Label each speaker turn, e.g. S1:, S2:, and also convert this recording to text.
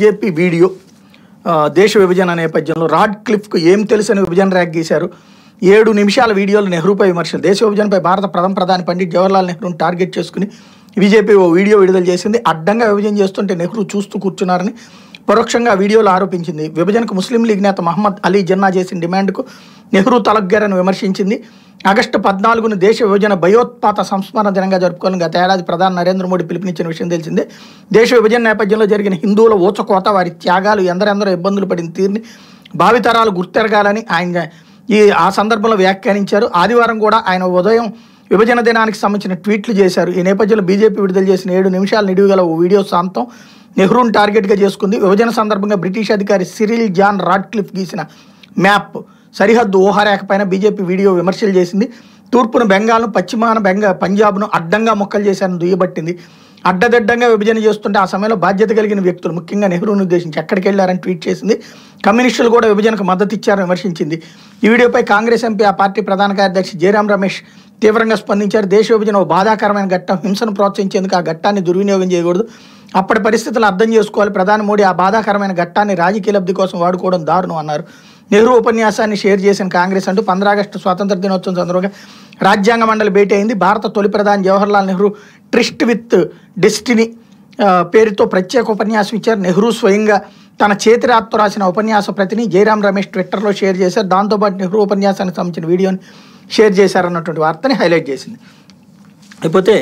S1: BJP video దేశ విభజన నేపథ్యంలో రాడ్ క్లిఫ్కు ఏం తెలుసని విభజన ర్యాక్ గీశారు ఏడు నిమిషాల వీడియోలు నెహ్రూపై విమర్శలు దేశ విభజనపై భారత ప్రథమ ప్రధాని పండిట్ జవహర్లాల్ నెహ్రూను టార్గెట్ చేసుకుని బీజేపీ ఓ వీడియో విడుదల చేసింది అడ్డంగా విభజన చేస్తుంటే నెహ్రూ చూస్తూ కూర్చున్నారని పరోక్షంగా వీడియోలో ఆరోపించింది విభజనకు ముస్లిం లీగ్ నేత మహమ్మద్ అలీ జిన్నా చేసిన డిమాండ్కు నెహ్రూ తలగ్గారని విమర్శించింది ఆగస్టు పద్నాలుగును దేశ విభజన భయోత్పాత సంస్మరణ దినంగా జరుపుకోవాలని గత ఏడాది ప్రధాని నరేంద్ర మోడీ పిలుపునిచ్చిన విషయం తెలిసిందే దేశ విభజన నేపథ్యంలో జరిగిన హిందువుల ఊచకోత వారి త్యాగాలు ఎందరెందరో ఇబ్బందులు పడిన తీరుని భావితరాలు గుర్తెరగాలని ఆయన ఈ ఆ సందర్భంలో వ్యాఖ్యానించారు ఆదివారం కూడా ఆయన ఉదయం విభజన దినానికి సంబంధించిన ట్వీట్లు చేశారు ఈ నేపథ్యంలో బీజేపీ విడుదల చేసిన ఏడు నిమిషాలు నిడివిగల ఓ వీడియో సాంతం నెహ్రూను టార్గెట్గా చేసుకుంది విభజన సందర్భంగా బ్రిటిష్ అధికారి సిరిల్ జాన్ రాడ్క్లిఫ్ గీసిన మ్యాప్ సరిహద్దు ఊహారేఖ పైన బీజేపీ వీడియో విమర్శలు చేసింది తూర్పును బెంగాల్ను పశ్చిమాన బెంగా పంజాబ్ను అడ్డంగా మొక్కలు చేశారని దుయ్యబట్టింది అడ్డదిడ్డంగా విభజన చేస్తుంటే ఆ సమయంలో బాధ్యత కలిగిన వ్యక్తులు ముఖ్యంగా నెహ్రూని ఉద్దేశించి ఎక్కడికి వెళ్లారని ట్వీట్ చేసింది కమ్యూనిస్టులు కూడా విభజనకు మద్దతు ఇచ్చారని విమర్శించింది ఈ వీడియోపై కాంగ్రెస్ ఎంపీ ఆ పార్టీ ప్రధాన కార్యదర్శి జయరాం రమేష్ తీవ్రంగా స్పందించారు దేశ విభజన ఒక బాధాకరమైన ఘట్టం హింసను ప్రోత్సహించేందుకు ఆ ఘట్టాన్ని దుర్వినియోగం చేయకూడదు అప్పటి పరిస్థితులు అర్థం చేసుకోవాలి ప్రధాని మోడీ ఆ బాధాకరమైన ఘట్టాన్ని రాజకీయ లబ్ధి కోసం వాడుకోవడం దారుణం అన్నారు నెహ్రూ ఉపన్యాసాన్ని షేర్ చేసిన కాంగ్రెస్ అంటూ పంద్రాగస్టు స్వాతంత్ర దినోత్సవం సందర్భంగా రాజ్యాంగ మండలి భేటీ అయింది భారత తొలి ప్రధాని Jawaharlal Nehru tryst with destiny పేరుతో ప్రత్యేక ఉపన్యాసం ఇచ్చారు నెహ్రూ స్వయంగా తన చేతి రాత్తో రాసిన ఉపన్యాస ప్రతిని జయరాం రమేష్ ట్విట్టర్లో షేర్ చేశారు దాంతోపాటు నెహ్రూ ఉపన్యాసానికి సంబంధించిన వీడియోని షేర్ చేశారన్నటువంటి వార్తని హైలైట్ చేసింది అయిపోతే